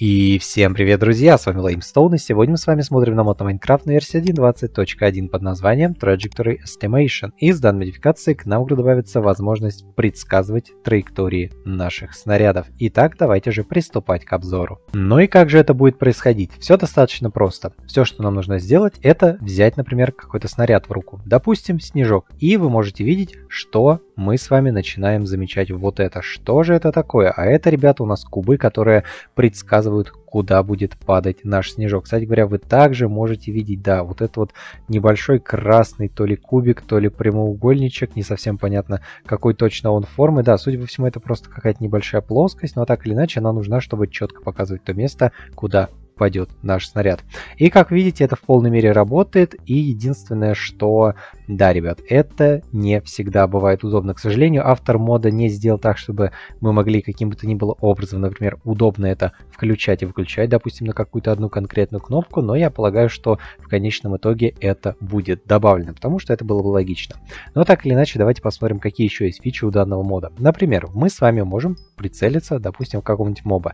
И всем привет, друзья, с вами Ламестоун, и сегодня мы с вами смотрим на мод на Minecraft на версии 1.20.1 под названием Trajectory Estimation. И с данной модификацией к нам добавится возможность предсказывать траектории наших снарядов. Итак, давайте же приступать к обзору. Ну и как же это будет происходить? Все достаточно просто. Все, что нам нужно сделать, это взять, например, какой-то снаряд в руку. Допустим, снежок. И вы можете видеть, что мы с вами начинаем замечать вот это. Что же это такое? А это, ребята, у нас кубы, которые предсказывают показывают, куда будет падать наш снежок. Кстати говоря, вы также можете видеть, да, вот этот вот небольшой красный то ли кубик, то ли прямоугольничек, не совсем понятно, какой точно он формы. Да, судя по всему, это просто какая-то небольшая плоскость, но так или иначе она нужна, чтобы четко показывать то место, куда упадет наш снаряд. И как видите, это в полной мере работает. И единственное, что, да, ребят, это не всегда бывает удобно. К сожалению, автор мода не сделал так, чтобы мы могли каким бы то ни было образом, например, удобно это включать и выключать, допустим, на какую-то одну конкретную кнопку. Но я полагаю, что в конечном итоге это будет добавлено, потому что это было бы логично. Но так или иначе, давайте посмотрим, какие еще есть фичи у данного мода. Например, мы с вами можем прицелиться, допустим, в какого-нибудь моба.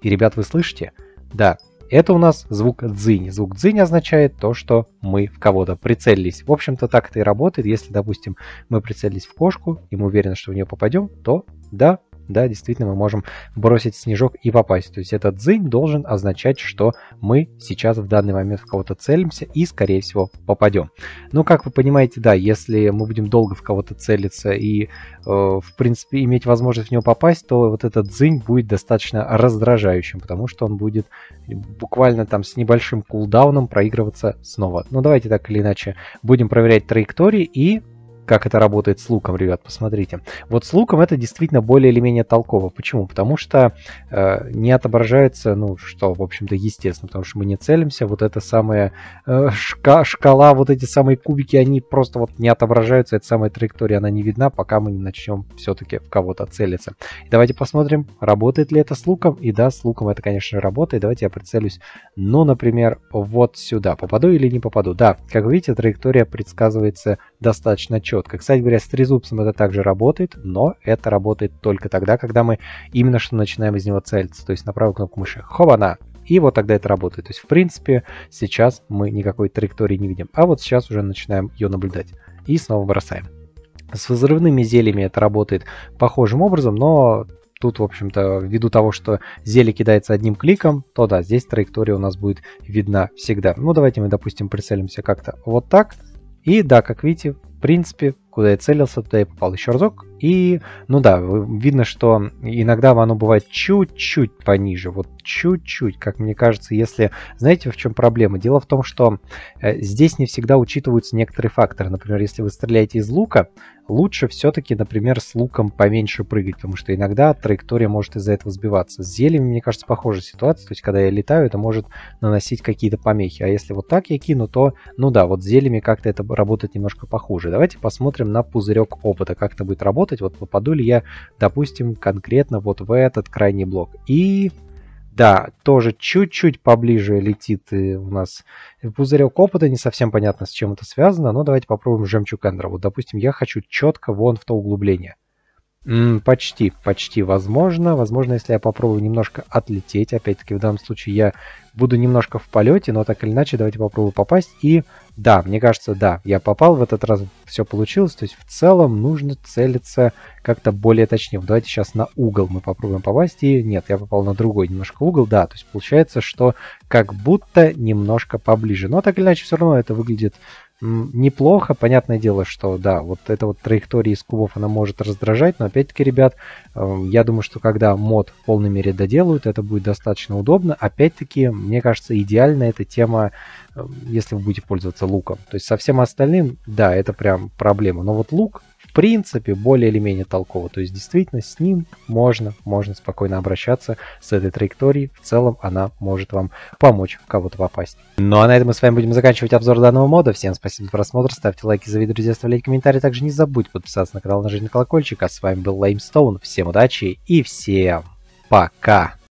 И, ребят, вы слышите? Да, это у нас звук дзынь. Звук дзынь означает то, что мы в кого-то прицелились. В общем-то, так это и работает. Если, допустим, мы прицелились в кошку, и мы уверены, что в нее попадем, то да, да, действительно мы можем бросить снежок и попасть. То есть этот дзынь должен означать, что мы сейчас в данный момент в кого-то целимся и, скорее всего, попадем. Ну, как вы понимаете, да, если мы будем долго в кого-то целиться и, э, в принципе, иметь возможность в него попасть, то вот этот дзынь будет достаточно раздражающим, потому что он будет буквально там с небольшим кулдауном проигрываться снова. Ну, давайте так или иначе будем проверять траектории и как это работает с луком, ребят, посмотрите. Вот с луком это действительно более или менее толково. Почему? Потому что э, не отображается, ну, что, в общем-то, естественно, потому что мы не целимся. Вот эта самая э, шка шкала, вот эти самые кубики, они просто вот не отображаются. Эта самая траектория, она не видна, пока мы не начнем все-таки в кого-то целиться. И давайте посмотрим, работает ли это с луком. И да, с луком это, конечно, работает. Давайте я прицелюсь, ну, например, вот сюда. Попаду или не попаду? Да, как вы видите, траектория предсказывается достаточно четко четко. Кстати говоря, с трезубцем это также работает, но это работает только тогда, когда мы именно что начинаем из него целиться. То есть на правую кнопку мыши. Хобана! И вот тогда это работает. То есть, в принципе, сейчас мы никакой траектории не видим. А вот сейчас уже начинаем ее наблюдать. И снова бросаем. С взрывными зельями это работает похожим образом, но тут, в общем-то, ввиду того, что зелье кидается одним кликом, то да, здесь траектория у нас будет видна всегда. Ну, давайте мы, допустим, прицелимся как-то вот так. И да, как видите, принципе, куда я целился, туда я попал еще разок. И, ну да, видно, что иногда оно бывает чуть-чуть пониже, вот чуть-чуть, как мне кажется, если... Знаете, в чем проблема? Дело в том, что э, здесь не всегда учитываются некоторые факторы. Например, если вы стреляете из лука, лучше все-таки, например, с луком поменьше прыгать, потому что иногда траектория может из-за этого сбиваться. С зельями, мне кажется, похожая ситуация, то есть когда я летаю, это может наносить какие-то помехи. А если вот так я кину, то, ну да, вот с зельями как-то это работает немножко похуже. Давайте посмотрим смотрим на пузырек опыта, как это будет работать. Вот попаду ли я, допустим, конкретно вот в этот крайний блок. И да, тоже чуть-чуть поближе летит э, у нас пузырек опыта, не совсем понятно, с чем это связано, но давайте попробуем жемчуг Эндера. Вот, допустим, я хочу четко вон в то углубление. Почти, почти возможно. Возможно, если я попробую немножко отлететь. Опять-таки, в данном случае я буду немножко в полете, но так или иначе, давайте попробую попасть. И да, мне кажется, да, я попал. В этот раз все получилось. То есть, в целом, нужно целиться как-то более точнее. Давайте сейчас на угол мы попробуем попасть. И нет, я попал на другой немножко угол. Да, то есть, получается, что как будто немножко поближе. Но так или иначе, все равно это выглядит неплохо. Понятное дело, что да, вот эта вот траектория из кубов, она может раздражать, но опять-таки, ребят, эм, я думаю, что когда мод в полной мере доделают, это будет достаточно удобно. Опять-таки, мне кажется, идеально эта тема, эм, если вы будете пользоваться луком. То есть со всем остальным, да, это прям проблема. Но вот лук, в принципе более или менее толково. То есть действительно с ним можно, можно спокойно обращаться с этой траекторией. В целом она может вам помочь в кого-то попасть. Ну а на этом мы с вами будем заканчивать обзор данного мода. Всем спасибо за просмотр, ставьте лайки за видео, друзья, оставляйте комментарии. Также не забудь подписаться на канал, нажать на колокольчик. А с вами был Леймстоун. Всем удачи и всем пока!